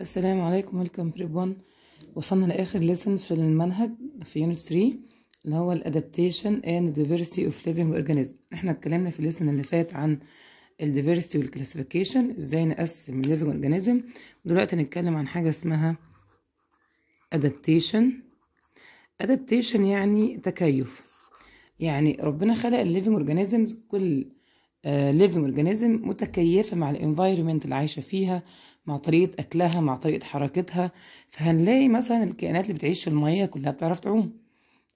السلام عليكم ويلكم بريبون وصلنا لاخر ليسن في المنهج في يونت 3 اللي هو الادابتيشن اند ديفيرسيتي اوف ليفنج اورجانيزم احنا اتكلمنا في الليسن اللي فات عن الديفيرسيتي والكلاسيفيكيشن ازاي نقسم الليفنج اورجانيزم دلوقتي هنتكلم عن حاجه اسمها ادابتيشن ادابتيشن يعني تكيف يعني ربنا خلق الليفنج اورجانيزمز كل ليفنج آه، اورجانيزم متكيفه مع الانفايرمنت اللي عايشه فيها مع طريقه اكلها مع طريقه حركتها فهنلاقي مثلا الكائنات اللي بتعيش في الميه كلها بتعرف تعوم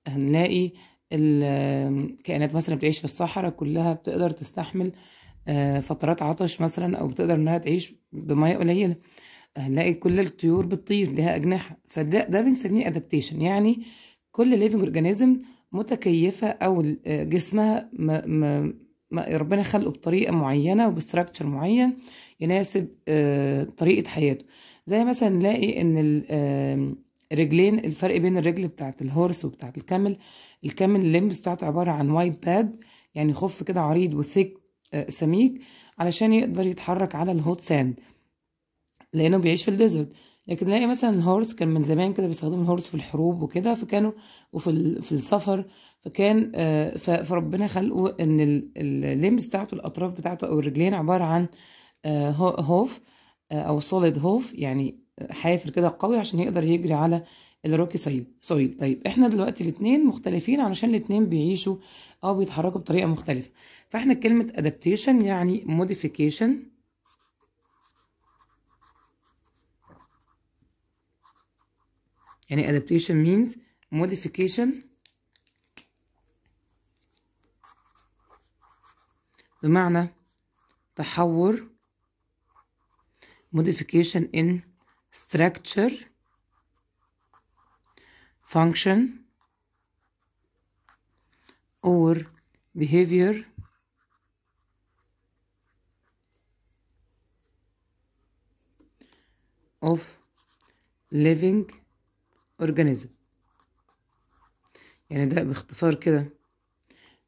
هنلاقي الكائنات مثلا بتعيش في الصحراء كلها بتقدر تستحمل آه، فترات عطش مثلا او بتقدر انها تعيش بميه قليله هنلاقي كل الطيور بتطير لها اجنحه فده ده بنسميه ادابتيشن يعني كل ليفنج اورجانيزم متكيفه او آه، جسمها ربنا خلقه بطريقة معينة وبستراكتشر معين يناسب آه، طريقة حياته زي مثلا نلاقي ان الرجلين الفرق بين الرجل بتاعت الهورس وبتاعت الكامل الكامل الليمبس بتاعته عبارة عن وايد باد يعني خف كده عريض وثيك آه، سميك علشان يقدر يتحرك على الهوت ساند لانه بيعيش في الديزرت لكن نلاقي مثلا الهورس كان من زمان كده بيستخدموا الهورس في الحروب وكده فكانوا وفي في السفر فكان آه، فربنا خلقه ان الليمز بتاعته الاطراف بتاعته او الرجلين عباره عن آه، هوف آه، او سوليد هوف يعني حافر كده قوي عشان يقدر يجري على الروكي سايل سويل طيب احنا دلوقتي الاثنين مختلفين علشان الاثنين بيعيشوا او بيتحركوا بطريقه مختلفه فاحنا كلمه ادابتيشن يعني موديفيكيشن يعني adaptation means modification بمعنى تحور modification in structure function or behavior of living organism يعني ده باختصار كده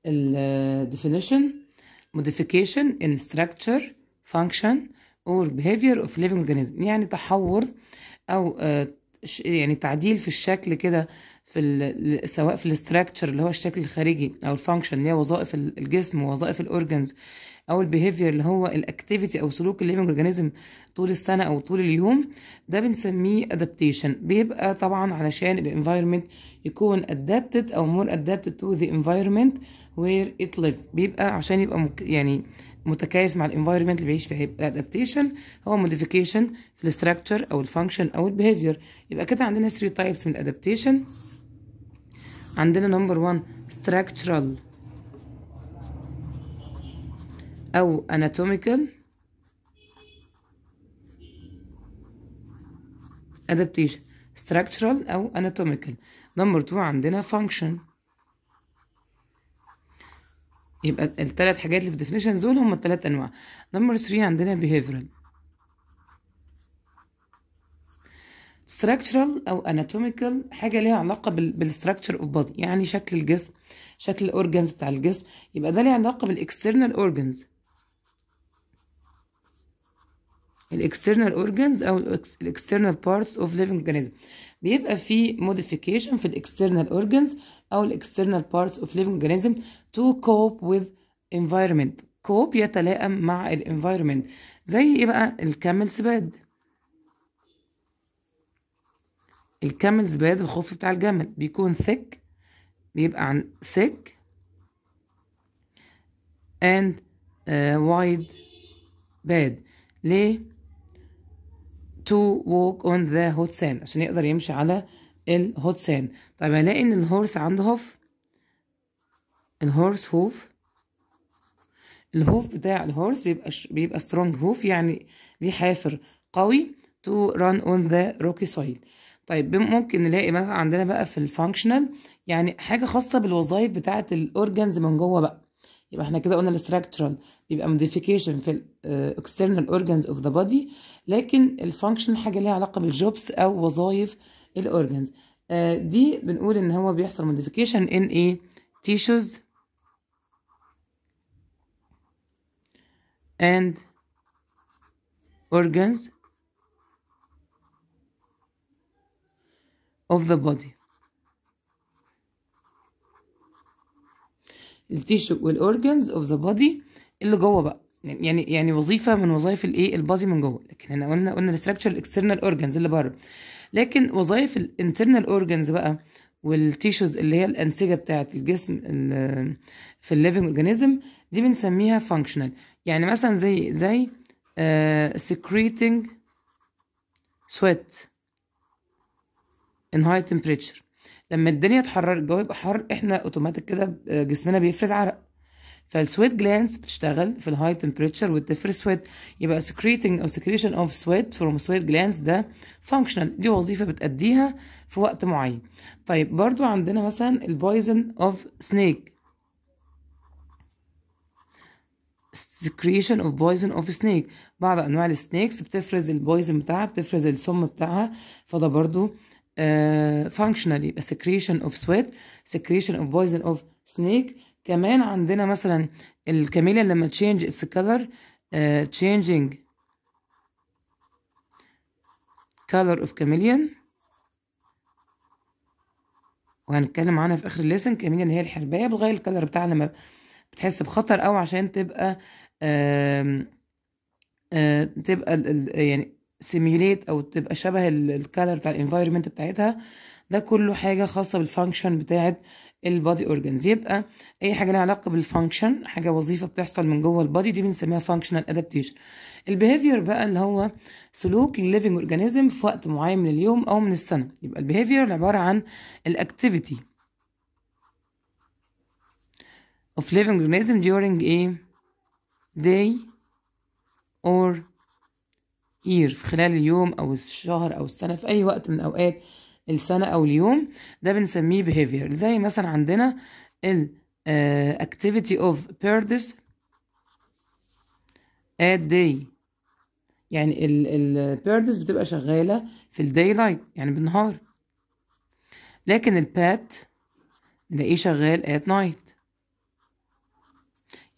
ال definition modification in structure function or behavior of living organism يعني تحور او يعني تعديل في الشكل كده في سواء في الاستراكشر اللي هو الشكل الخارجي او الفانكشن اللي هي وظائف الجسم ووظائف الاورجنز او البيهيفير اللي هو الاكتيفيتي او سلوك الليفنج اورجانيزم طول السنه او طول اليوم ده بنسميه ادابتيشن بيبقى طبعا علشان الانفايرمنت يكون ادابتد او مور ادابتد تو ذا انفايرمنت وير ات ليف بيبقى عشان يبقى مك... يعني متكيف مع الانفايرمنت اللي بيعيش فيها يبقى الادابتيشن هو موديفيكيشن في الاستراكشر او الفانكشن او البيهيفير يبقى كده عندنا 3 تايبس من الادابتيشن عندنا نمبر 1 structural أو anatomical adaptation structural أو anatomical نمبر 2 عندنا function يبقى الثلاث حاجات اللي في definition دول هم الثلاث أنواع نمبر 3 عندنا behavioral structural او anatomical حاجه ليها علاقه بالستراكشر اوف بودي يعني شكل الجسم شكل الاورجنز بتاع الجسم يبقى ده ليه علاقه بالاكسترنال اورجنز الاكسترنال اورجنز او الاكسترنال بارتس اوف ليفنج اورجانيزم بيبقى في موديفيكيشن في الاكسترنال اورجنز او الاكسترنال بارتس اوف ليفنج اورجانيزم تو كوب وذ انفايرمنت كوب يتلائم مع الانفايرمنت زي ايه بقى الكامل سباد الكاملز باد الخف بتاع الجمل بيكون ثيك بيبقى عن ثيك اند وايد باد ليه تو ووك اون ذا هوت سان عشان يقدر يمشي على الهوت سان طب هلاقي ان الهورس عنده هوف الهورس هوف الهوف بتاع الهورس بيبقى بيبقى سترونج هوف يعني ليه حافر قوي to run on the rocky soil طيب ممكن نلاقي مثلا عندنا بقى في الفانكشنال يعني حاجه خاصه بالوظائف بتاعه الاورجانز من جوه بقى يبقى احنا كده قلنا الاستراكشرال بيبقى موديفيكيشن في الاكسترنال اورجانز اوف ذا بودي لكن الفانكشن حاجه ليها علاقه بالجوبس او وظائف الاورجانز آه، دي بنقول ان هو بيحصل موديفيكيشن ان ايه تيشوز and organs of the body التيشو والاورجنز of the body اللي جوه بقى يعني يعني وظيفه من وظائف الايه البادي من جوه لكن احنا قلنا قلنا الاستراكشر الاكسترنال اورجنز اللي بره لكن وظائف الانترنال اورجنز بقى والتيشوز اللي هي الانسجه بتاعه الجسم في الليفنج اورجانيزم دي بنسميها فانكشنال يعني مثلا زي زي سكريتنج uh, سويت in high temperature لما الدنيا تحرر الجو يبقى حر احنا اوتوماتيك كده آه، جسمنا بيفرز عرق فالسويت جلانس بتشتغل في الهاي تمبريتشر وتفرز سويت يبقى سكريتنج او سكريشن اوف سويت فروم سويت جلانس ده فانكشنال دي وظيفة بتأديها في وقت معين طيب برضو عندنا مثلا البويزن اوف سنيك secretion of poison of snake بعض انواع السنيكس بتفرز البويزن بتاعها بتفرز السم بتاعها فده برضو فانكشنالي آه، يبقى سكريشن اوف سويت سكريشن اوف بويزن اوف سنيك كمان عندنا مثلا الكاميليا لما تشينج اتس كلر تشينجينج كلر اوف chameleon وهنتكلم عنها في اخر الليسن اللي هي الحربايه بتغير الكلر بتاعها لما بتحس بخطر او عشان تبقى uh, uh, تبقى يعني سيميوليت او تبقى شبه الكالر بتاع الانفايرمنت بتاعتها ده كله حاجه خاصه بالفانكشن بتاعه البادي اورجانز يبقى اي حاجه لها علاقه بالفانكشن حاجه وظيفه بتحصل من جوه البادي دي بنسميها فانكشنال ادابتيشن البيهيفير بقى اللي هو سلوك الليفنج اورجانيزم في وقت معين من اليوم او من السنه يبقى البيهيفير عباره عن الاكتيفيتي اوف ليفنج اورجانيزم during ايه day or كتير في خلال اليوم او الشهر او السنه في اي وقت من اوقات السنه او اليوم ده بنسميه behavior زي مثلا عندنا ال آه، activity of birds at day يعني birds بتبقى شغالة في الداي لايت يعني بالنهار لكن البات نلاقيه شغال at night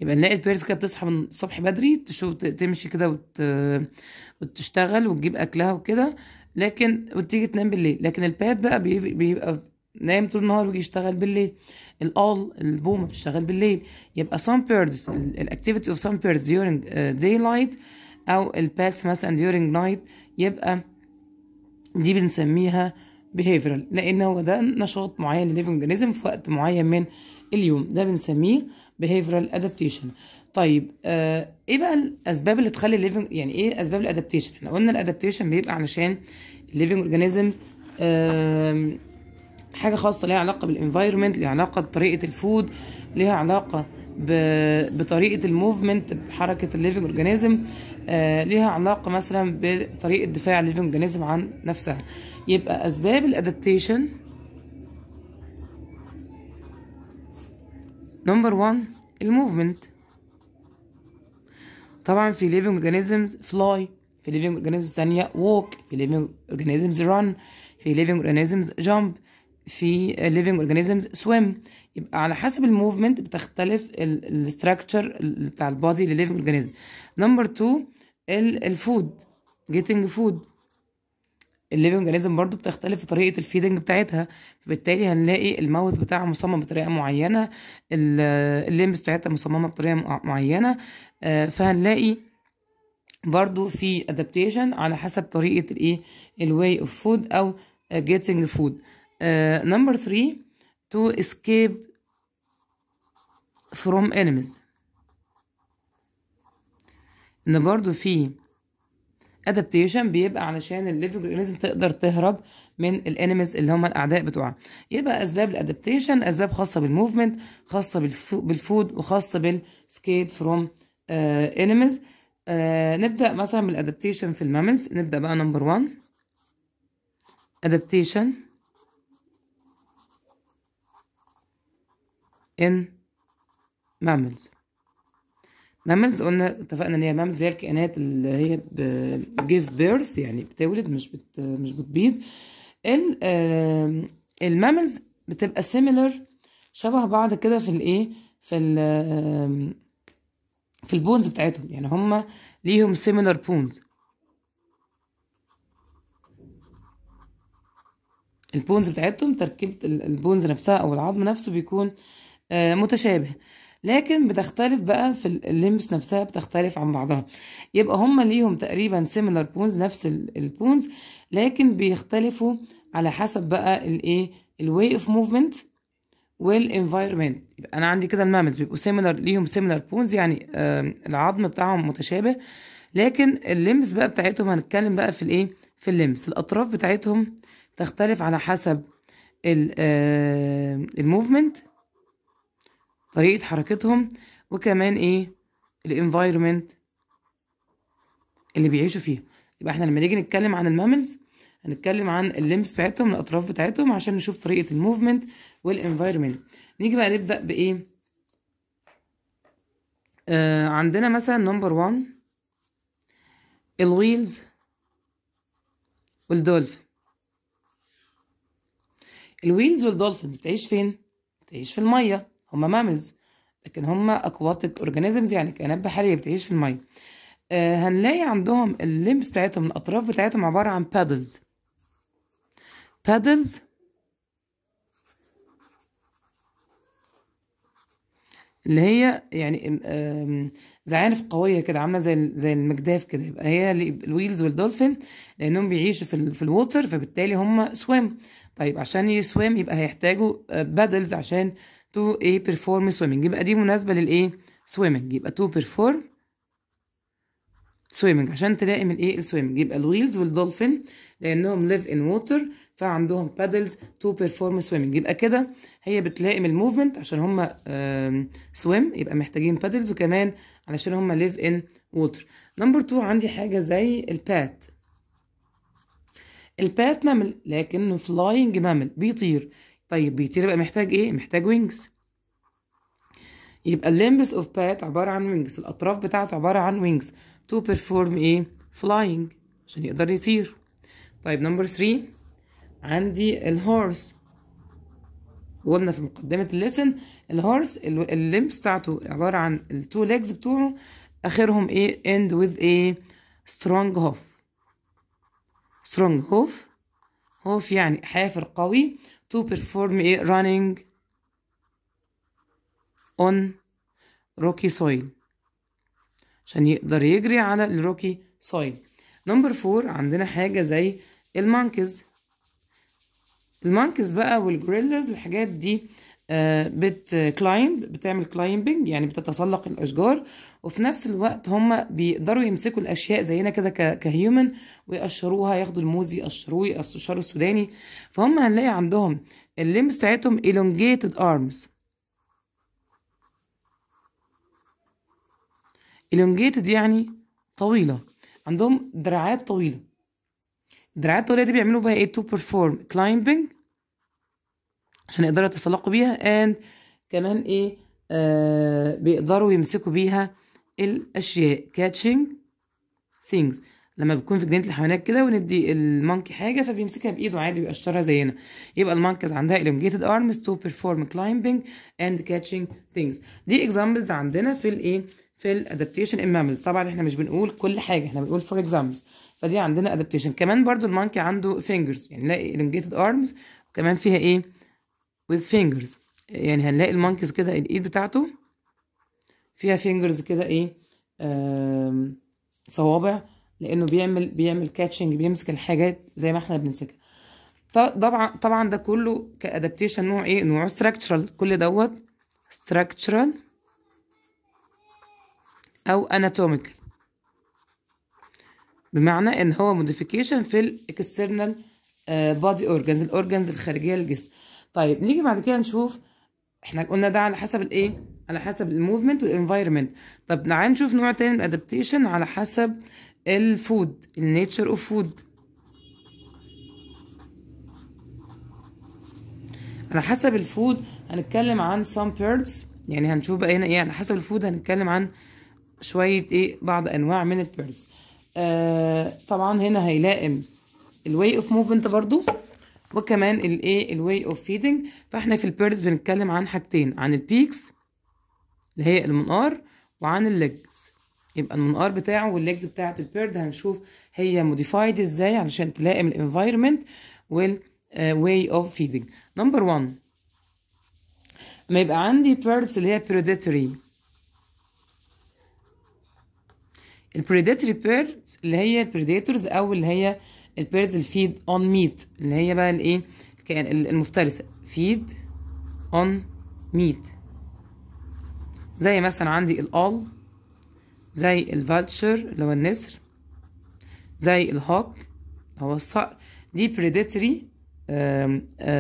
يبقى نلاقي البيرز كده بتصحى من الصبح بدري تشوف تمشي كده وت... وتشتغل وتجيب اكلها وكده لكن وتيجي تنام بالليل لكن الباد بقى بيبقى نايم طول النهار ويجي يشتغل بالليل الأول البومة بتشتغل بالليل يبقى some بيردز الاكتيفيتي اوف some بيردز during داي آه، daylight أو الباتس مثلا during night يبقى دي بنسميها behavioral لأن هو ده نشاط معين للليفنج في وقت معين من اليوم ده بنسميه behavioral adaptation طيب آه ايه بقى الاسباب اللي تخلي الليفنج يعني ايه اسباب الادابتيشن احنا قلنا الادابتيشن بيبقى علشان الليفنج اورجانيزم آه حاجه خاصه ليها علاقه بالانفايرمنت ليها علاقه بطريقه الفود ليها علاقه بطريقه الموفمنت بحركه الليفنج اورجانيزم آه ليها علاقه مثلا بطريقه دفاع الليفنج اورجانيزم عن نفسها يبقى اسباب الادابتيشن نمبر 1 الموفمنت طبعا في ليفنج اورجانيزمز فلاي في ليفنج اورجانيزمز ثانيه ووك في ليفنج اورجانيزمز ران في ليفنج اورجانيزمز جامب في ليفنج اورجانيزمز سويم يبقى على حسب الموفمنت بتختلف الاستراكشر بتاع البادي للليفنج اورجانيزم نمبر تو الفود جيتنج فود الليفنج انيزم برضو بتختلف في طريقه الفيدنج بتاعتها فبالتالي هنلاقي الماوث بتاعها مصمم بطريقه معينه الليمبس بتاعتها مصممه بطريقه معينه آه، فهنلاقي برضو في ادابتيشن على حسب طريقه الايه الواي اوف فود او جيتنج فود نمبر 3 تو اسكيب فروم انيمز ان برضو في ادابتيشن بيبقى علشان الليفنج اورجانيزم تقدر تهرب من الانيمز اللي هم الاعداء بتوعها يبقى اسباب الادابتيشن اسباب خاصه بالموفمنت خاصه بالفود وخاصه بالسكيب فروم انيمز نبدا مثلا بالادابتيشن في الماملز نبدا بقى نمبر 1 adaptation in mammals ماملز قلنا اتفقنا ان هي ماملز هي الكائنات اللي هي بجيف بيرث يعني بتولد مش بت مش بتبيض الماملز بتبقى سيميلر شبه بعض كده في الايه في ال في البونز بتاعتهم يعني هما ليهم سيميلر بونز البونز بتاعتهم تركيبة البونز نفسها او العظم نفسه بيكون آه، متشابه لكن بتختلف بقى في اللمس نفسها بتختلف عن بعضها يبقى هما ليهم تقريبا سيميلر بونز نفس البونز لكن بيختلفوا على حسب بقى الايه الواي اوف موفمنت والانفايرمنت يبقى انا عندي كده الماملز بيبقوا سيميلر ليهم سيميلر بونز يعني العظم بتاعهم متشابه لكن اللمس بقى بتاعتهم هنتكلم بقى في الايه في اللمس الاطراف بتاعتهم تختلف على حسب الموفمنت طريقة حركتهم وكمان ايه الانفايرمنت اللي بيعيشوا فيه يبقى احنا لما نيجي نتكلم عن الماملز هنتكلم عن اللمس بتاعتهم الاطراف بتاعتهم عشان نشوف طريقة الموفمنت والانفايرمنت نيجي بقى نبدأ بايه آه عندنا مثلا نمبر 1 الويلز والدولفين الويلز والدولفينز بتعيش فين بتعيش في الميه هم ماملز لكن هم اكواتيك اورجانيزمز يعني كائنات بحريه بتعيش في الميه آه هنلاقي عندهم الليمبس بتاعتهم الاطراف بتاعتهم عباره عن بادلز بادلز اللي هي يعني زعانف قويه كده عامله زي زي المجداف كده يبقى هي الويلز والدولفين لانهم بيعيشوا في في الووتر فبالتالي هم سويم طيب عشان يسويم يبقى هيحتاجوا بادلز آه، عشان تو ايه perform swimming يبقى دي مناسبة للايه swimming يبقى تو perform swimming عشان تلاقي من ايه السويمنج يبقى الويلز والدولفين لانهم ليف ان ووتر فعندهم بادلز تو بيرفورم سويمنج يبقى كده هي بتلائم الموفمنت عشان هما سويم يبقى محتاجين بادلز وكمان علشان هما ليف ان ووتر نمبر 2 عندي حاجة زي البات البات مامل لكنه فلاينج مامل بيطير طيب بيطير يبقى محتاج ايه محتاج وينجز يبقى الليمبس اوف بات عباره عن وينجز الاطراف بتاعته عباره عن وينجز تو بيرفورم ايه فلاينج عشان يقدر يطير طيب نمبر 3 عندي الهورس قلنا في مقدمة الليسن الهورس الليمبس بتاعته عبارة عن التو ليجز بتوعه آخرهم ايه اند وذ ايه سترونج هوف سترونج هوف هوف يعني حافر قوي to perform a running on rocky soil عشان يعني يقدر يجري على الروكي soil نمبر فور عندنا حاجة زي المانكز المانكز بقى والجوريلاز الحاجات دي آه، بتكلايمب آه، بتعمل كلايمبنج يعني بتتسلق الاشجار وفي نفس الوقت هم بيقدروا يمسكوا الاشياء زينا كده كهيومن ويقشروها ياخدوا الموز يقشروه يقشروا السوداني فهم هنلاقي عندهم الليمز بتاعتهم elongated arms elongated يعني طويله عندهم دراعات طويله دراعات الطويله دي بيعملوا بقى ايه to perform climbing عشان يقدروا يتسلقوا بيها اند كمان ايه آه بيقدروا يمسكوا بيها الاشياء كاتشينج ثينجز لما بتكون في جنينه الحيوانات كده وندي المونكي حاجه فبيمسكها بايده عادي ويقشرها زينا يبقى المونكيز عندها elongated arms to perform climbing and catching things دي examples عندنا في الايه في الادابتيشن ان ماملز طبعا احنا مش بنقول كل حاجه احنا بنقول فور اكزامبلز فدي عندنا ادابتيشن كمان برضو المونكي عنده فينجرز يعني نلاقي elongated arms وكمان فيها ايه with fingers يعني هنلاقي المونكيز كده الايد بتاعته فيها fingers كده ايه صوابع لانه بيعمل بيعمل كاتشنج بيمسك الحاجات زي ما احنا بنمسكها طبعا طبعا ده كله كادابتيشن نوع ايه نوع ستراكشرال كل دوت ستراكشرال او anatomical بمعنى ان هو موديفيكيشن في الاكسترنال بودي اورجانز الاورجانز الخارجيه للجسم طيب نيجي بعد كده نشوف احنا قلنا ده على حسب الايه على حسب الموفمنت والانفايرمنت طب تعالى نشوف نوع تاني من الادابتيشن على حسب الفود النيتشر اوف فود على حسب الفود هنتكلم عن some birds يعني هنشوف بقى هنا ايه على حسب الفود هنتكلم عن شويه ايه بعض انواع من البيردز آه طبعا هنا هيلائم الواي اوف موفمنت برضو وكمان الايه الواي اوف فيدنج فاحنا في البيردز بنتكلم عن حاجتين عن البيكس اللي هي المنقار وعن الليجز يبقى المنقار بتاعه والليجز بتاعه البيرد هنشوف هي موديفايد ازاي علشان تلائم الانفايرمنت والواي اوف فيدنج نمبر 1 لما يبقى عندي بيردز اللي هي بريديتوري البريديتوري بيردز اللي هي البريديتورز او اللي هي البيرز الفيد اون ميت اللي هي بقى الايه المفترسه فيد اون ميت زي مثلا عندي الال زي الفالتشر اللي هو النسر زي الهوك هو الصقر دي بريديتري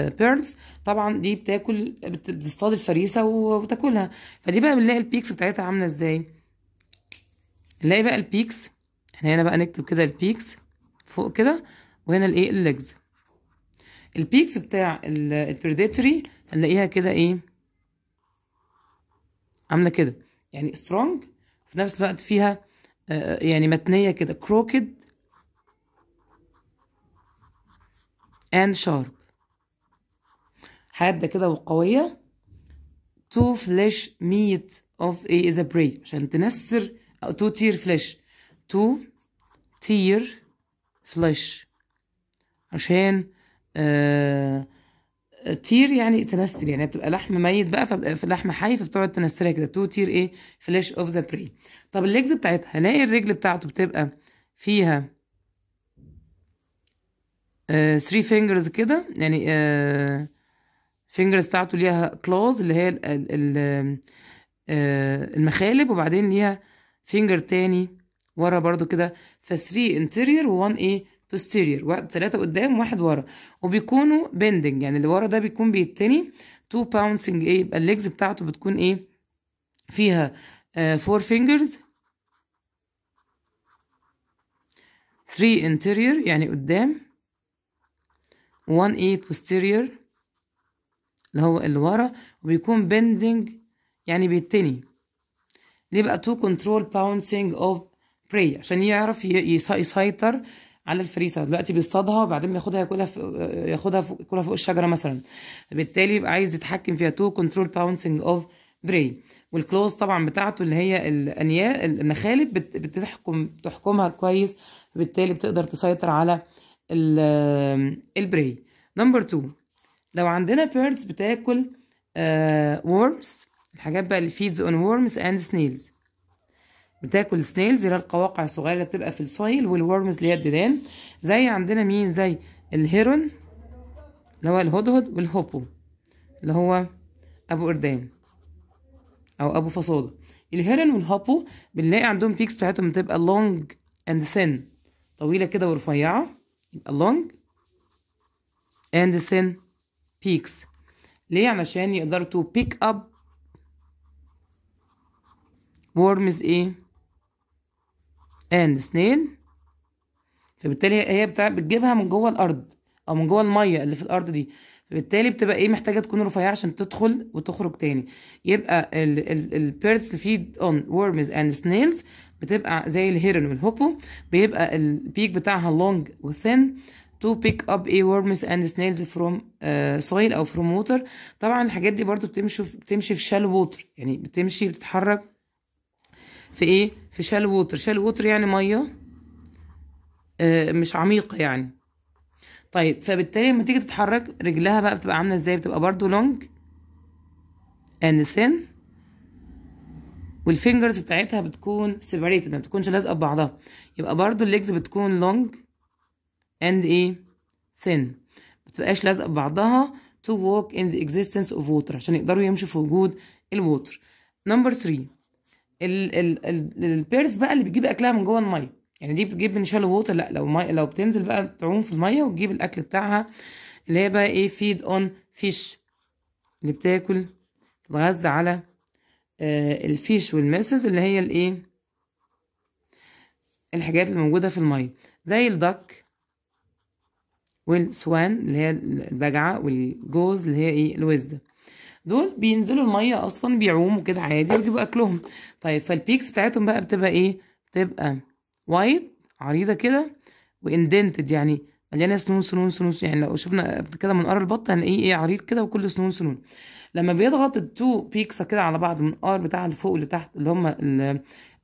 بيرلز آه، طبعا دي بتاكل بتصطاد الفريسه وتاكلها فدي بقى بنلاقي البيكس بتاعتها عامله ازاي نلاقي بقى البيكس احنا هنا بقى نكتب كده البيكس فوق كده وهنا الايه الليجز البيكس بتاع البريديتوري هنلاقيها كده ايه عامله كده يعني سترونج في نفس الوقت فيها آه، يعني متنيه كده كروكد اند شارب حاده كده وقويه تو فليش ميت اوف ايه از بري عشان تنسر او تو تير فليش تو تير فلاش عشان آه تير يعني تنستر يعني بتبقى لحم ميت بقى في لحم حي فبتقعد تنسترها كده تو تير ايه فلاش اوف ذا بري طب الليجز بتاعتها هنلاقي الرجل بتاعته بتبقى فيها ثري آه فينجرز كده يعني آه فينجرز بتاعته ليها كلوز اللي هي الـ الـ الـ آه المخالب وبعدين ليها فينجر تاني ورا برضو كده ف 3 انتيرير و 1 ايه posterior ثلاثة قدام واحد ورا وبيكونوا بندنج يعني اللي ورا ده بيكون بيتني 2 باونسنج ايه يبقى الليجز بتاعته بتكون ايه فيها 4 فينجرز 3 انتيرير يعني قدام 1 ايه posterior اللي هو اللي ورا وبيكون بيندنج يعني بيتني ليه بقى 2 control pouncing of براي عشان يعرف يسيطر على الفريسه دلوقتي بيصطادها وبعدين بياخدها ياكلها ياخدها فوق ياكلها فوق الشجره مثلا بالتالي يبقى عايز يتحكم فيها تو كنترول باونسنج اوف براي والكلوز طبعا بتاعته اللي هي الانياء المخالب بتحكم تحكمها كويس بالتالي بتقدر تسيطر على البراي نمبر 2 لو عندنا بيردز بتاكل ورمز آه، الحاجات بقى اللي فيدز اون ورمز اند سنيلز بتاكل سنيلز اللي هي القواقع الصغيره اللي بتبقى في الصيل والورمز اللي هي الديدان زي عندنا مين زي الهيرون اللي هو الهدهد والهوبو اللي هو ابو قردان او ابو فصاده الهيرون والهوبو بنلاقي عندهم بيكس بتاعتهم بتبقى لونج اند ثين طويله كده ورفيعه يبقى لونج اند ثين بيكس ليه علشان يقدروا تو بيك اب ورمز ايه ان سنيل فبالتالي هي بتاع بتجيبها من جوه الارض او من جوه الميه اللي في الارض دي فبالتالي بتبقى ايه محتاجه تكون رفيعه عشان تدخل وتخرج تاني يبقى البيردز فيد اون ورمز اند سنيلز بتبقى زي الهيرن والهوبو بيبقى البيك بتاعها لونج وثين to pick up a worms and snails from uh, soil او from water طبعا الحاجات دي برضو بتمشي بتمشي في shallow water يعني بتمشي بتتحرك في ايه في شال ووتر شال ووتر يعني ميه آه، مش عميقه يعني طيب فبالتالي لما تيجي تتحرك رجلها بقى بتبقى عامله ازاي بتبقى برضو لونج اند سن والفينجرز بتاعتها بتكون سيبريتد ما بتكونش لازقه ببعضها يبقى برضو الليجز بتكون لونج اند ايه ثين ما بتبقاش لازقه ببعضها to walk in the existence of water عشان يقدروا يمشوا في وجود الووتر نمبر 3 البيرس بقى اللي بتجيب اكلها من جوه الميه يعني دي بتجيب من شالو ووتر لا لو مي... لو بتنزل بقى تعوم في الميه وتجيب الاكل بتاعها اللي هي بقى ايه فيد اون فيش اللي بتاكل بتغذى على آه الفيش والمسز اللي هي الايه الحاجات اللي موجوده في الميه زي الدك والسوان اللي هي البجعه والجوز اللي هي ايه الوزه دول بينزلوا الميه اصلا بيعوموا كده عادي ويجيبوا اكلهم طيب فالبيكس بتاعتهم بقى بتبقى ايه بتبقى وايت عريضه كده واندنتد يعني مليانه سنون سنون سنون يعني لو شفنا كده من قرب البط هنلاقيه ايه عريض كده وكله سنون سنون لما بيضغط التو بيكس كده على بعض من الار بتاع لفوق لتحت اللي هم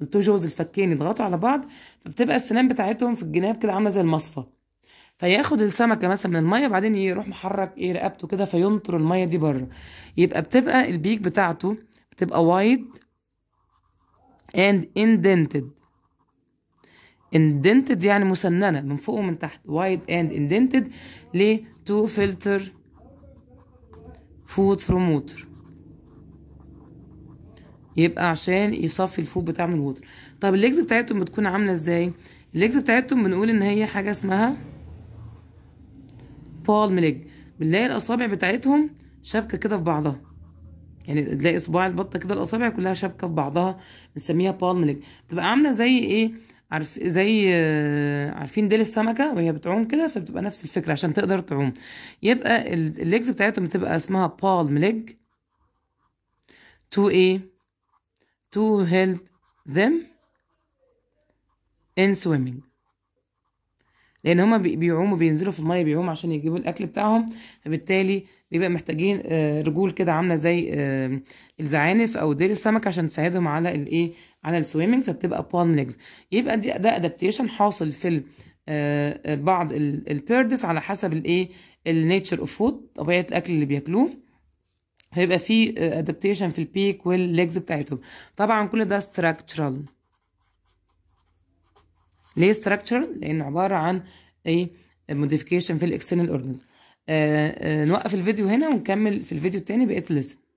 التو جوز الفكين يضغطوا على بعض فبتبقى السنان بتاعتهم في الجناب كده عامله زي المصفى فياخد السمكه مثلا من الميه وبعدين يروح محرك ايه رقبته كده فينطر الميه دي بره يبقى بتبقى البيك بتاعته بتبقى وايد اند اندنتد اندنتد يعني مسننه من فوق ومن تحت وايد اند اندنتد ليه تو فلتر فود فروم ووتر يبقى عشان يصفي الفود بتاع من الوتر طب الليجز بتاعتهم بتكون عامله ازاي الليجز بتاعتهم بنقول ان هي حاجه اسمها بالم ليج بنلاقي الاصابع بتاعتهم شابكه كده في بعضها يعني تلاقي صباع البطه كده الاصابع كلها شابكه في بعضها بنسميها بالم ليج بتبقى عامله زي ايه عارف زي آه، عارفين ديل السمكه وهي بتعوم كده فبتبقى نفس الفكره عشان تقدر تعوم يبقى الليجز بتاعتهم بتبقى اسمها بالم ليج تو ايه تو هيلب ذم ان سويمنج لان هما بيعوموا بينزلوا في الميه بيعوموا عشان يجيبوا الاكل بتاعهم فبالتالي بيبقى محتاجين آه، رجول كده عامله زي الزعانف او ديل السمك عشان تساعدهم على الايه على السويمنج فبتبقى بالم ليجز يبقى دي ده ادابتيشن حاصل في آه، آه، بعض البيردس على حسب الايه النيتشر اوف فود طبيعه الاكل اللي بياكلوه هيبقى في ادابتيشن في البيك والليجز بتاعتهم طبعا كل ده structural ليه structural لانه عباره عن ايه modification في الاكسترنال اورجنز آه، آه، نوقف الفيديو هنا ونكمل في الفيديو التاني بقيه الليسن